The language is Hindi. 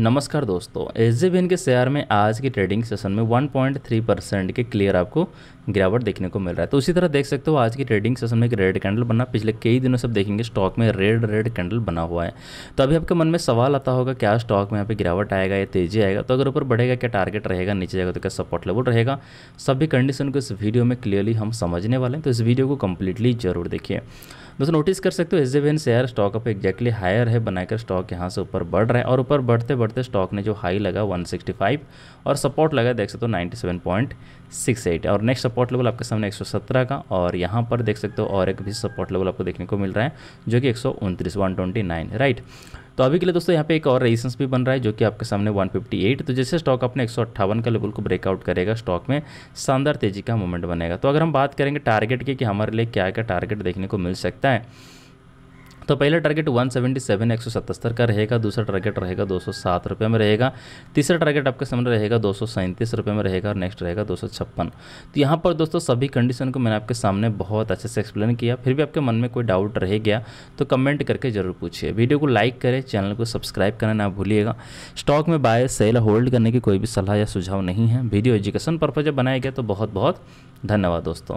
नमस्कार दोस्तों एस के शेयर में आज की ट्रेडिंग सेशन में 1.3 परसेंट के क्लियर आपको गिरावट देखने को मिल रहा है तो उसी तरह देख सकते हो आज की ट्रेडिंग सेशन में एक रेड कैंडल बना पिछले कई दिनों से आप देखेंगे स्टॉक में रेड रेड कैंडल बना हुआ है तो अभी आपके मन में सवाल आता होगा क्या स्टॉक में यहाँ पे गिरावट आएगा या तेजी आएगा तो अगर ऊपर बढ़ेगा क्या टारगेट रहेगा नीचे जाएगा तो क्या सपोर्ट लेवल रहेगा सभी कंडीशन को इस वीडियो में क्लियरली हम समझने वाले हैं तो इस वीडियो को कम्प्लीटली जरूर देखिए दोस्तों नोटिस कर सकते हो एस जे शेयर स्टॉक अब एक्जैक्टली हायर है बनाकर स्टॉक यहाँ से ऊपर बढ़ रहा है और ऊपर बढ़ते बढ़ते स्टॉक ने जो हाई लगा 165 और सपोर्ट लगा देख सकते हो नाइन्टी और नेक्स्ट सपोर्ट लेवल आपके सामने एक का और यहाँ पर देख सकते हो और एक भी सपोर्ट लेवल आपको देखने को मिल रहा है जो कि एक सौ राइट तो अभी के लिए दोस्तों यहाँ पे एक और रेजिस्टेंस भी बन रहा है जो कि आपके सामने 158 तो जैसे स्टॉक अपने एक का लेवल को ब्रेकआउट करेगा स्टॉक में शानदार तेजी का मूवमेंट बनेगा तो अगर हम बात करेंगे टारगेट की कि हमारे लिए क्या क्या टारगेट देखने को मिल सकता है तो पहला टारगेट 177 177 का रहेगा दूसरा टारगेट रहेगा दो रुपये में रहेगा तीसरा टारगेट आपके सामने रहेगा दो रुपये में रहेगा और नेक्स्ट रहेगा दो तो यहाँ पर दोस्तों सभी कंडीशन को मैंने आपके सामने बहुत अच्छे से एक्सप्लेन किया फिर भी आपके मन में कोई डाउट रह गया तो कमेंट करके ज़रूर पूछिए वीडियो को लाइक करें चैनल को सब्सक्राइब करना ना भूलिएगा स्टॉक में बाय सेल होल्ड करने की कोई भी सलाह या सुझाव नहीं है वीडियो एजुकेशन पर्पज बनाया गया तो बहुत बहुत धन्यवाद दोस्तों